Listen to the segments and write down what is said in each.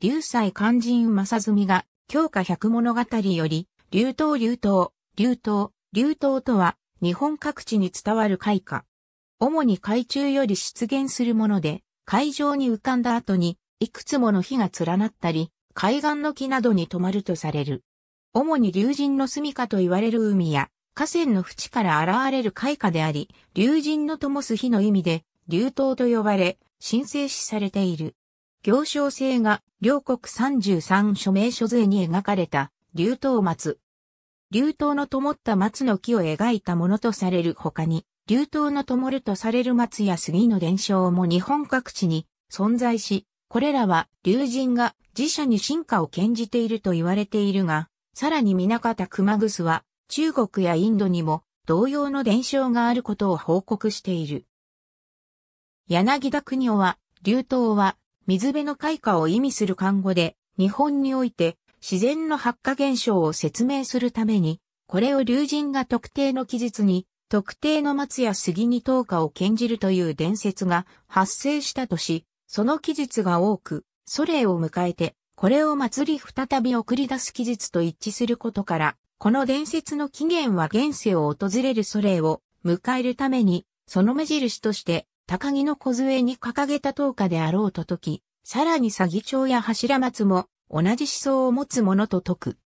流祭肝心正澄が、強化百物語より、流頭流頭、流頭、流頭とは、日本各地に伝わる開花。主に海中より出現するもので、海上に浮かんだ後に、いくつもの火が連なったり、海岸の木などに止まるとされる。主に竜神の住処と言われる海や、河川の淵から現れる開花であり、竜神の灯す火の意味で、竜頭と呼ばれ、神聖視されている。行商性が両国33署名書税に描かれた竜頭松。竜頭の灯った松の木を描いたものとされる他に、竜頭の灯るとされる松や杉の伝承も日本各地に存在し、これらは竜神が自社に進化を献じていると言われているが、さらに南方熊楠は中国やインドにも同様の伝承があることを報告している。柳田国夫は、竜頭は水辺の開花を意味する漢語で、日本において自然の発火現象を説明するために、これを竜神が特定の記述に、特定の松や杉に投下を献じるという伝説が発生したとし、その記述が多く、ソレイを迎えて、これを祭り再び送り出す記述と一致することから、この伝説の起源は現世を訪れるソレイを迎えるために、その目印として、高木の小杖に掲げた灯火であろうと解き、さらに詐欺帳や柱松も同じ思想を持つ者と説く。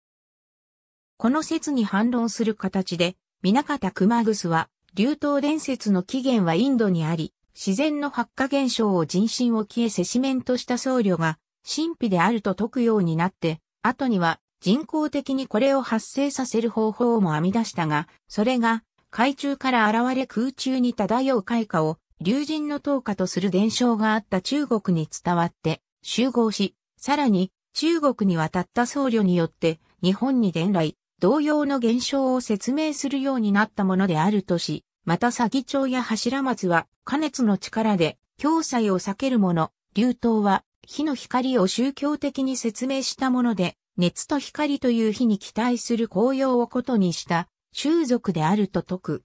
この説に反論する形で、皆方熊楠は、流頭伝説の起源はインドにあり、自然の発火現象を人心を消えせしめんとした僧侶が、神秘であると説くようになって、後には人工的にこれを発生させる方法も編み出したが、それが海中から現れ空中に漂う開花を竜神の灯火とする伝承があった中国に伝わって集合し、さらに中国に渡った僧侶によって日本に伝来、同様の現象を説明するようになったものであるとし、また詐欺帳や柱松は加熱の力で教祭を避けるもの、流灯は火の光を宗教的に説明したもので、熱と光という火に期待する紅葉をことにした、習俗であると説く。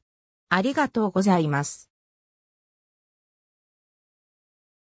ありがとうございます。